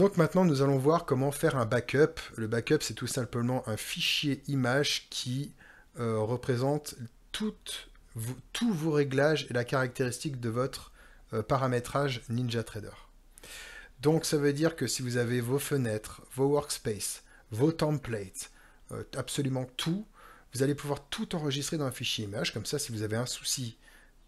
Donc maintenant, nous allons voir comment faire un backup. Le backup, c'est tout simplement un fichier image qui euh, représente tous vos réglages et la caractéristique de votre euh, paramétrage paramétrage NinjaTrader. Donc ça veut dire que si vous avez vos fenêtres, vos workspace, vos templates, euh, absolument tout, vous allez pouvoir tout enregistrer dans un fichier image. Comme ça, si vous avez un souci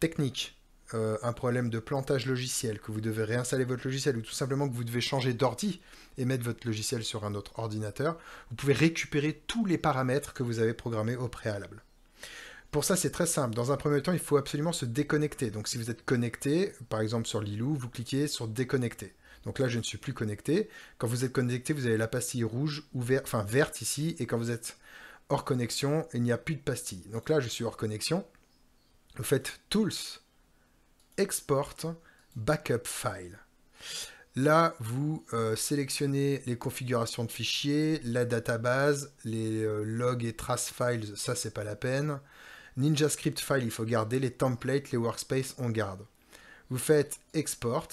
technique euh, un problème de plantage logiciel, que vous devez réinstaller votre logiciel ou tout simplement que vous devez changer d'ordi et mettre votre logiciel sur un autre ordinateur, vous pouvez récupérer tous les paramètres que vous avez programmés au préalable. Pour ça, c'est très simple. Dans un premier temps, il faut absolument se déconnecter. Donc si vous êtes connecté, par exemple sur Lilou, vous cliquez sur déconnecter. Donc là, je ne suis plus connecté. Quand vous êtes connecté, vous avez la pastille rouge ou enfin verte ici. Et quand vous êtes hors connexion, il n'y a plus de pastille. Donc là, je suis hors connexion. Vous faites Tools, Export Backup File. Là, vous euh, sélectionnez les configurations de fichiers, la database, les euh, logs et trace files, ça c'est pas la peine. Ninja Script File, il faut garder. Les templates, les workspaces, on garde. Vous faites Export.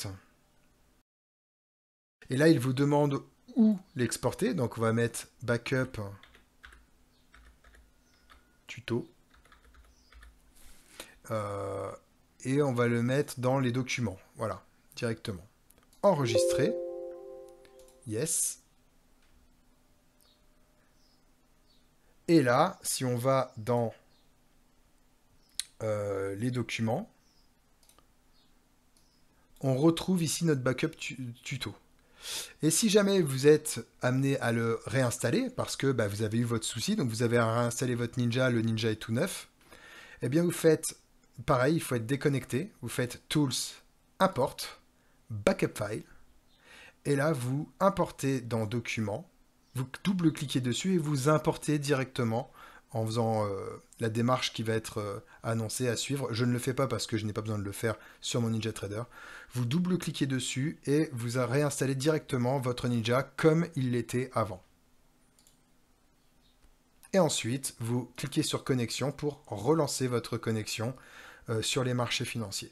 Et là, il vous demande où l'exporter. Donc, on va mettre Backup Tuto. Euh, et on va le mettre dans les documents. Voilà, directement. Enregistrer. Yes. Et là, si on va dans euh, les documents, on retrouve ici notre backup tuto. Et si jamais vous êtes amené à le réinstaller, parce que bah, vous avez eu votre souci, donc vous avez réinstallé votre Ninja, le Ninja est tout neuf, eh bien vous faites pareil, il faut être déconnecté. Vous faites Tools, Import, Backup File. Et là, vous importez dans Documents ». Vous double-cliquez dessus et vous importez directement en faisant euh, la démarche qui va être euh, annoncée à suivre. Je ne le fais pas parce que je n'ai pas besoin de le faire sur mon NinjaTrader. Vous double-cliquez dessus et vous réinstallez directement votre Ninja comme il l'était avant. Et ensuite, vous cliquez sur connexion pour relancer votre connexion euh, sur les marchés financiers.